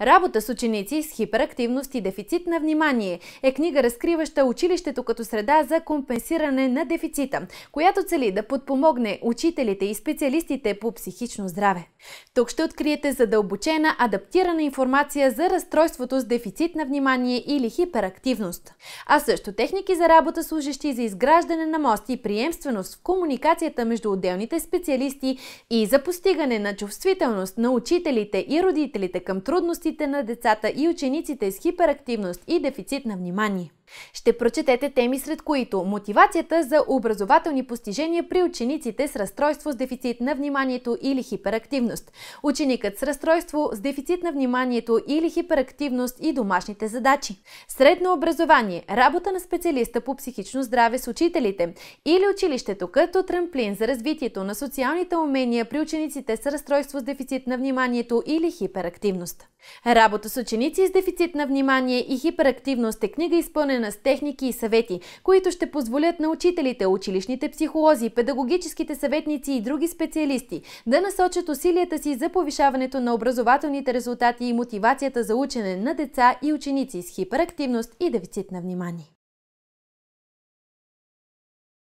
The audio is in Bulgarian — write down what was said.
Работа с ученици с хиперактивност и дефицит на внимание е книга, разкриваща училището като среда за компенсиране на дефицита, която цели да подпомогне учителите и специалистите по психично здраве. Тук ще откриете задълбочена, адаптирана информация за разстройството с дефицит на внимание или хиперактивност, а също техники за работа служащи за изграждане на мост и приемственост в комуникацията между отделните специалисти и за постигане на чувствителност на учителите и родителите към трудности потребностите на децата и учениците с хиперактивност и дефицит на внимание. Ще прочетете теми, сред които мотивацията за образователни постижения при учениците с разстройство с дефицит на вниманието или хиперактивност, ученикът с разстройство с дефицит на вниманието или хиперактивност и домашните задачи, средно образование, работа на специалиста по психично здраве с учителите или училището като трамплин за развитието на социалните умения при учениците с разстройство с дефицит на вниманието или хиперактивност. Работа с ученици с дефицит на внимание и хиперактивност е книга изпълнена с техники и съвети, които ще позволят на учителите, училищните психолози, педагогическите съветници и други специалисти да насочат усилията си за повишаването на образователните резултати и мотивацията за учене на деца и ученици с хиперактивност и дефицит на внимание.